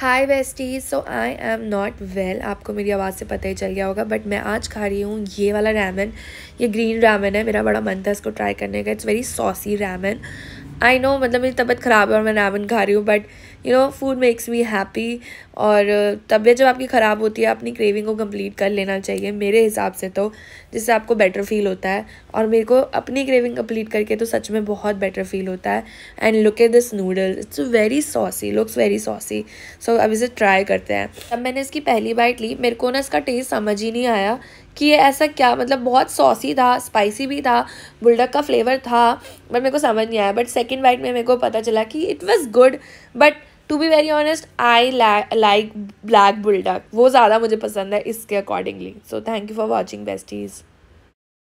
hi besties so I am not well आपको मेरी आवाज़ से पता ही चल गया होगा बट मैं आज खा रही हूँ ये वाला रैमन ये ग्रीन रैमन है मेरा बड़ा मन था इसको ट्राई करने का it's very saucy ramen I know मतलब मेरी तबीयत ख़राब है और मैं रामन खा रही हूँ but you know food makes me happy और uh, तबीयत जब आपकी ख़राब होती है अपनी क्रेविंग को कंप्लीट कर लेना चाहिए मेरे हिसाब से तो जिससे आपको बेटर फील होता है और मेरे को अपनी क्रेविंग कंप्लीट करके तो सच में बहुत बेटर फील होता है and look at this noodle it's very saucy looks very saucy so अब इसे ट्राई करते हैं अब मैंने इसकी पहली बाइट ली मेरे को ना इसका टेस्ट समझ ही नहीं आया कि ये ऐसा क्या मतलब बहुत सॉसी था स्पाइसी भी था बुलडक का फ्लेवर था बट मेरे को समझ नहीं आया बट सेकेंड बाइट में मेरे को पता चला कि it was good but to be very honest I like black Buldak वो ज़्यादा मुझे पसंद है इसके accordingly so thank you for watching besties